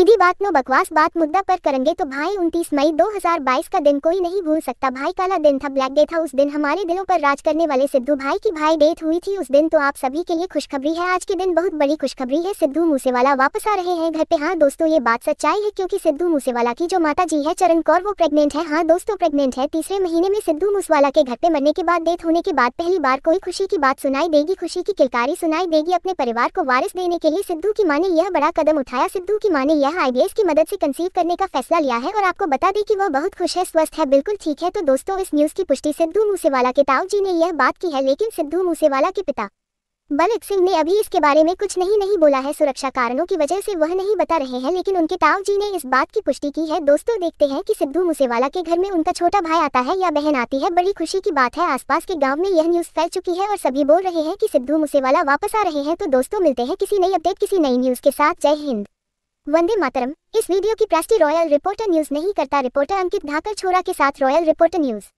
सीधी बात नो बकवास बात मुद्दा पर करेंगे तो भाई 29 मई 2022 का दिन कोई नहीं भूल सकता भाई काला दिन था ब्लैक डे था उस दिन हमारे दिलों पर राज करने वाले सिद्धू भाई की भाई डेथ हुई थी उस दिन तो आप सभी के लिए खुशखबरी है आज के दिन बहुत बड़ी खुशखबरी है सिद्धू मूसेवाला वापस आ रहे हैं घर पे हाँ दोस्तों ये बात सच्चाई है क्योंकि सिद्धू मूसेवाला की जो माता जी है चरण कौर वो प्रेगनेंट है हाँ दोस्तों प्रेगनेंट है तीसरे महीने में सिद्धू मूसेवाला के घर पे मरने के बाद डेथ होने के बाद पहली बार कोई खुशी की बात सुनाई देगी खुशी की किलकारी सुनाई देगी अपने परिवार को वारिस देने के लिए सिद्धू की माँ ने यह बड़ा कदम उठाया सिद्धू की माँ ने यह नया आइडियाज की मदद से कंसीव करने का फैसला लिया है और आपको बता दें कि वह बहुत खुश है स्वस्थ है बिल्कुल ठीक है तो दोस्तों इस न्यूज की पुष्टि सिद्धू मूसेवाला के ताऊ जी ने यह बात की है लेकिन सिद्धू मूसेवाला के पिता बलक सिंह ने अभी इसके बारे में कुछ नहीं नहीं बोला है सुरक्षा कारणों की वजह से वह नहीं बता रहे हैं लेकिन उनके ताऊ जी ने इस बात की पुष्टि की है दोस्तों देखते हैं कि सिद्धू मूसेवाला के घर में उनका छोटा भाई आता है या बहन आती है बड़ी खुशी की बात है आसपास के गांव में यह न्यूज फैल चुकी है और सभी बोल रहे हैं कि सिद्धू मूसेवाला वापस आ रहे हैं तो दोस्तों मिलते हैं किसी नई अपडेट किसी नई न्यूज के साथ जय हिंद वंदे मातरम इस वीडियो की प्रास्टी रॉयल रिपोर्टर न्यूज नहीं करता रिपोर्टर अंकित धाकर छोरा के साथ रॉयल रिपोर्टर न्यूज